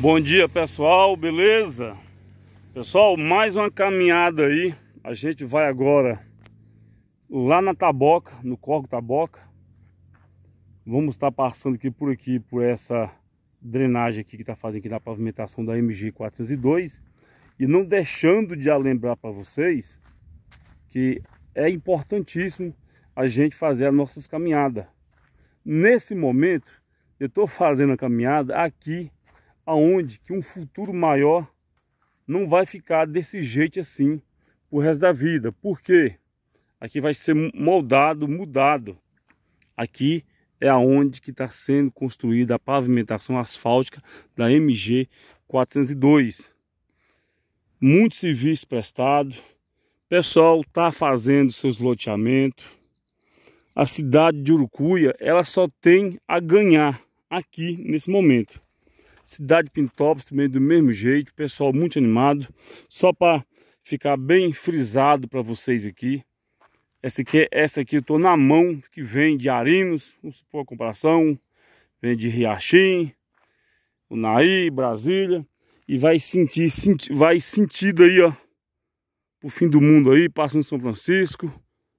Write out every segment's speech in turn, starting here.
Bom dia pessoal, beleza? Pessoal, mais uma caminhada aí A gente vai agora lá na Taboca, no Corgo Taboca Vamos estar passando aqui por aqui, por essa drenagem aqui que está fazendo aqui na pavimentação da MG 402 E não deixando de lembrar para vocês que é importantíssimo a gente fazer as nossas caminhadas Nesse momento, eu estou fazendo a caminhada aqui aonde que um futuro maior não vai ficar desse jeito assim o resto da vida. Por quê? Aqui vai ser moldado, mudado. Aqui é aonde que está sendo construída a pavimentação asfáltica da MG 402. Muito serviço prestado. pessoal está fazendo seus loteamentos. A cidade de Urucuia, ela só tem a ganhar aqui nesse momento. Cidade Pintópolis também do mesmo jeito, pessoal muito animado. Só para ficar bem frisado para vocês aqui. Essa aqui, essa aqui eu tô na mão, que vem de Arinos, vamos supor a comparação. Vem de Riachim, Unaí, Brasília. E vai sentir, senti, vai sentido aí, ó. Pro fim do mundo aí, passando São Francisco.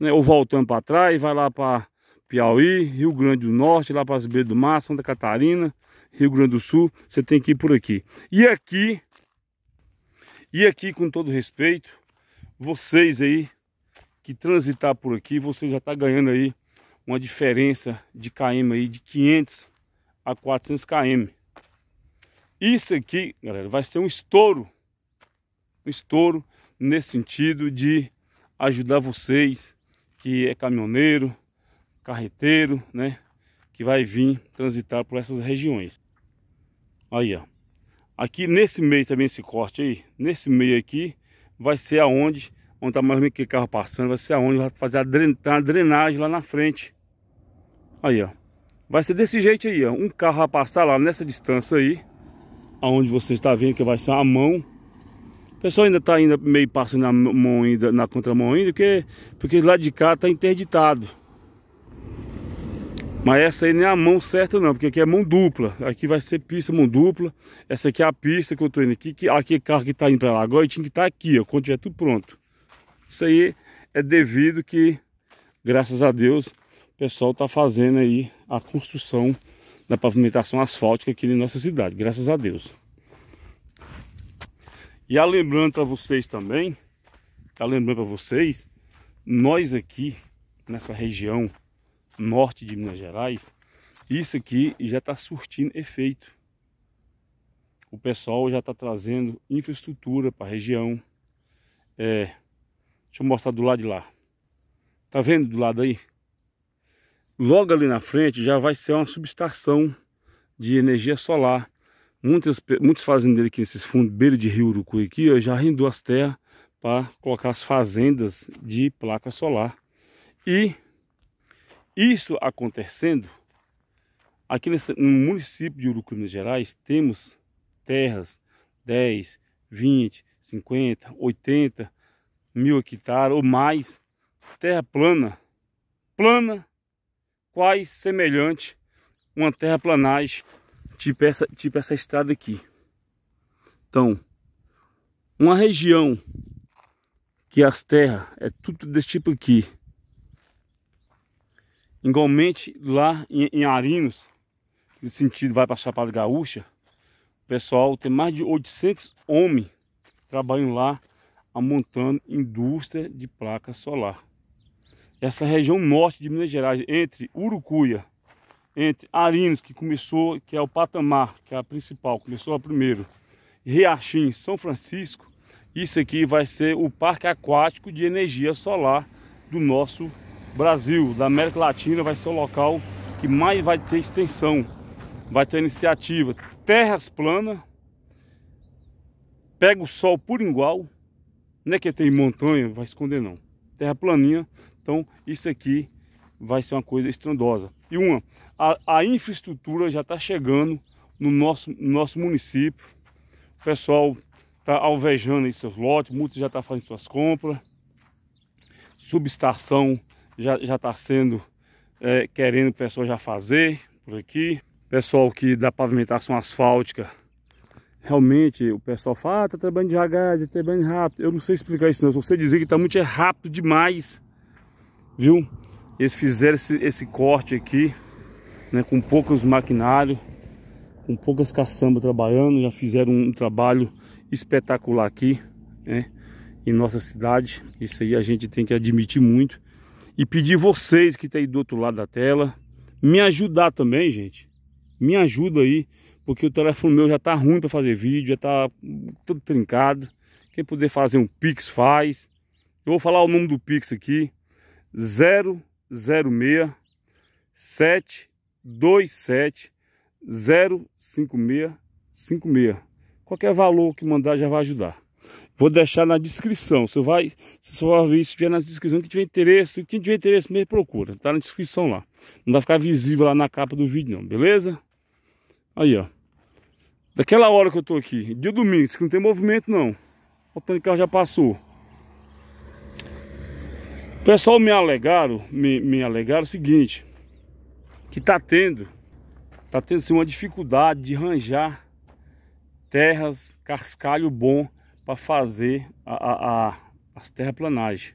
Né, ou voltando para trás, vai lá para Piauí, Rio Grande do Norte, lá para as beiras do mar, Santa Catarina. Rio Grande do Sul, você tem que ir por aqui. E aqui, e aqui com todo respeito, vocês aí que transitar por aqui, você já está ganhando aí uma diferença de km aí de 500 a 400 km. Isso aqui, galera, vai ser um estouro, um estouro nesse sentido de ajudar vocês que é caminhoneiro, carreteiro, né? que vai vir transitar por essas regiões. Aí, ó. Aqui nesse meio também, esse corte aí, nesse meio aqui, vai ser aonde, onde tá mais ou menos que carro passando, vai ser aonde vai fazer a tá drenagem lá na frente. Aí, ó. Vai ser desse jeito aí, ó. Um carro vai passar lá nessa distância aí, aonde você está vendo que vai ser a mão. O pessoal ainda está ainda meio passando na mão ainda, na contramão ainda, porque, porque lá de cá está interditado. Mas essa aí nem é a mão certa não, porque aqui é mão dupla. Aqui vai ser pista mão dupla. Essa aqui é a pista que eu tô indo aqui. Que, aqui é carro que tá indo pra lá agora tinha que estar tá aqui, ó. Quando tiver tudo pronto. Isso aí é devido que, graças a Deus, o pessoal tá fazendo aí a construção da pavimentação asfáltica aqui na nossa cidade. Graças a Deus. E a lembrando para vocês também, a tá lembrando para vocês, nós aqui nessa região norte de Minas Gerais, isso aqui já está surtindo efeito. O pessoal já está trazendo infraestrutura para a região. É, deixa eu mostrar do lado de lá. Tá vendo do lado aí? Logo ali na frente já vai ser uma subestação de energia solar. Muitas, muitos fazendeiros aqui nesses fundos, beira de rio Urucu aqui, já rendou as terras para colocar as fazendas de placa solar. E isso acontecendo, aqui nesse, no município de Urucu, Minas Gerais, temos terras 10, 20, 50, 80 mil hectares ou mais, terra plana, plana, quase semelhante uma terraplanagem tipo essa, tipo essa estrada aqui. Então, uma região que as terras é tudo desse tipo aqui, Igualmente lá em, em Arinos, no sentido vai para Chapada Gaúcha, o pessoal tem mais de 800 homens trabalhando lá, amontando indústria de placa solar. Essa região norte de Minas Gerais, entre Urucuia, entre Arinos, que começou, que é o patamar, que é a principal, começou a primeiro, Riachim, São Francisco, isso aqui vai ser o parque aquático de energia solar do nosso Brasil, da América Latina, vai ser o local que mais vai ter extensão, vai ter iniciativa. Terras planas, pega o sol por igual, não é que tem montanha, vai esconder não. Terra planinha, então isso aqui vai ser uma coisa estrondosa. E uma, a, a infraestrutura já está chegando no nosso, no nosso município. O pessoal está alvejando aí seus lotes, muitos já estão tá fazendo suas compras. Subestação já está sendo é, querendo o pessoal já fazer por aqui. Pessoal que da pavimentação asfáltica, realmente o pessoal fala, ah, tá trabalhando devagar, tá trabalhando rápido. Eu não sei explicar isso não, se você dizer que está muito é rápido demais, viu? Eles fizeram esse, esse corte aqui, né, com poucos maquinários, com poucas caçambas trabalhando, já fizeram um trabalho espetacular aqui, né, em nossa cidade. Isso aí a gente tem que admitir muito e pedir vocês que estão aí do outro lado da tela, me ajudar também, gente. Me ajuda aí, porque o telefone meu já tá ruim para fazer vídeo, já tá tudo trincado. Quem puder fazer um Pix faz. Eu vou falar o nome do Pix aqui. 006 727 05656. Qualquer valor que mandar já vai ajudar. Vou deixar na descrição. Você vai, você só vai ver se tiver na descrição. Quem tiver interesse, quem tiver interesse mesmo, procura. Tá na descrição lá. Não vai ficar visível lá na capa do vídeo, não, beleza? Aí, ó. Daquela hora que eu tô aqui, dia domingo, que não tem movimento, não. O tanto de carro já passou. O pessoal me alegaram, me, me alegaram o seguinte, que tá tendo, tá tendo assim, uma dificuldade de arranjar terras, cascalho bom para fazer a, a, a, as terraplanagens.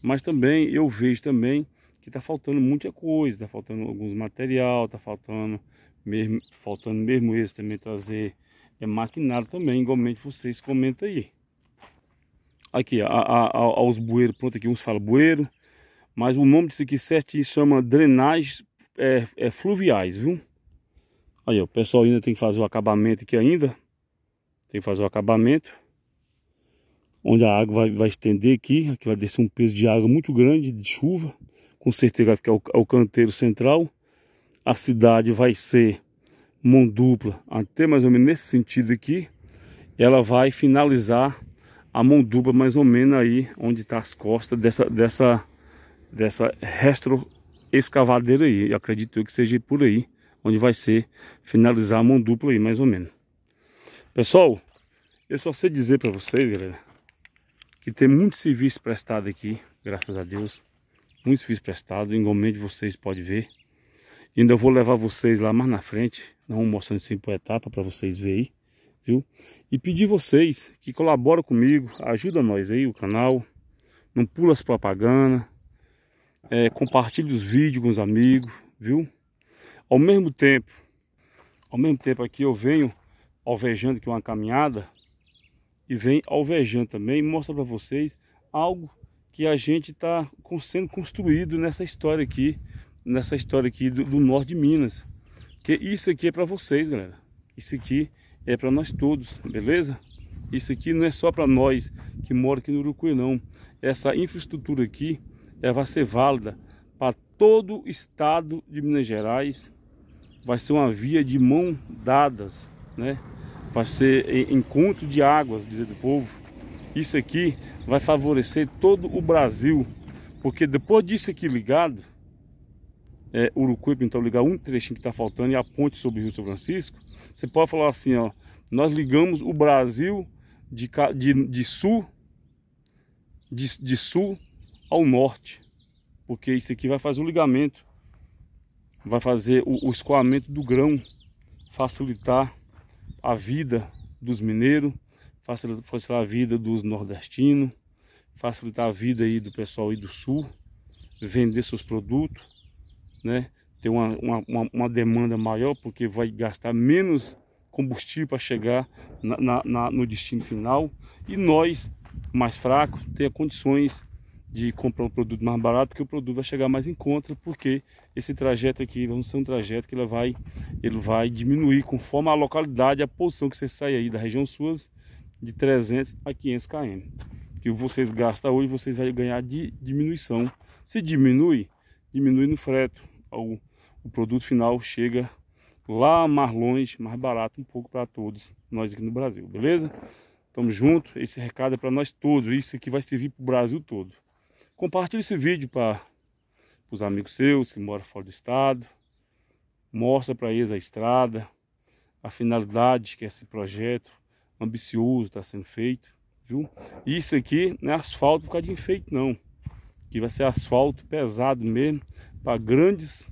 Mas também eu vejo também que está faltando muita coisa, está faltando alguns material, está faltando mesmo, faltando mesmo esse também trazer é maquinário também, igualmente vocês comentam aí. Aqui, a, a, a, os bueiros, pronto aqui, uns falam bueiro, mas o nome disso aqui certinho chama drenagens é, é, fluviais, viu? Aí, ó, o pessoal ainda tem que fazer o acabamento aqui ainda, tem que fazer o acabamento. Onde a água vai, vai estender aqui. Aqui vai descer um peso de água muito grande, de chuva. Com certeza vai ficar o, o canteiro central. A cidade vai ser mão dupla até mais ou menos nesse sentido aqui. Ela vai finalizar a mão dupla mais ou menos aí onde está as costas dessa dessa dessa restro escavadeira aí. Eu acredito que seja por aí onde vai ser finalizar a mão dupla aí mais ou menos. Pessoal, eu só sei dizer para vocês, galera, que tem muito serviço prestado aqui, graças a Deus. Muito serviço prestado, igualmente vocês podem ver. Ainda vou levar vocês lá mais na frente, não vou mostrando sempre assim por etapa para vocês verem aí, viu? E pedir vocês que colaboram comigo, ajuda nós aí, o canal. Não pula as propagandas, é, compartilhe os vídeos com os amigos, viu? Ao mesmo tempo, ao mesmo tempo aqui eu venho alvejando que é uma caminhada e vem alvejando também e mostra para vocês algo que a gente está sendo construído nessa história aqui, nessa história aqui do, do norte de Minas. Que isso aqui é para vocês, galera. Isso aqui é para nós todos, beleza? Isso aqui não é só para nós que mora aqui no Urucuí, não. Essa infraestrutura aqui ela vai ser válida para todo o estado de Minas Gerais. Vai ser uma via de mão dadas né? Para ser encontro de águas, dizer do povo. Isso aqui vai favorecer todo o Brasil, porque depois disso aqui ligado, é, Urucuipa, então ligar um trechinho que está faltando e a ponte sobre o Rio São Francisco, você pode falar assim, ó, nós ligamos o Brasil de, de, de sul, de, de sul ao norte, porque isso aqui vai fazer o ligamento, vai fazer o, o escoamento do grão, facilitar a vida dos mineiros, facilitar a vida dos nordestinos, facilitar a vida aí do pessoal aí do sul, vender seus produtos, né? Ter uma, uma, uma demanda maior, porque vai gastar menos combustível para chegar na, na, na, no destino final. E nós, mais fracos, ter condições de comprar um produto mais barato, porque o produto vai chegar mais em conta, porque esse trajeto aqui vamos ser um trajeto que ele vai, ele vai diminuir conforme a localidade, a posição que você sai aí da região suas, de 300 a 500 km. Que vocês gastam hoje, vocês vão ganhar de diminuição. Se diminui, diminui no freto. O, o produto final chega lá mais longe, mais barato um pouco para todos nós aqui no Brasil, beleza? Tamo junto, esse recado é para nós todos, isso aqui vai servir para o Brasil todo. Compartilhe esse vídeo para os amigos seus que moram fora do estado. Mostra para eles a estrada, a finalidade que esse projeto ambicioso está sendo feito. Viu? Isso aqui não é asfalto por causa de enfeite, não. Que vai ser asfalto pesado mesmo para grandes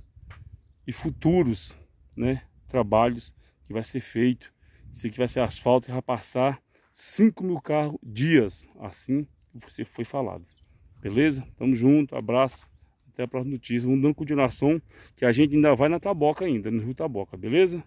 e futuros né, trabalhos que vai ser feito. Isso aqui vai ser asfalto que vai passar 5 mil carros dias, assim você foi falado. Beleza? Tamo junto, abraço. Até a próxima notícia. Vamos dando continuação que a gente ainda vai na Taboca ainda, no Rio Taboca, beleza?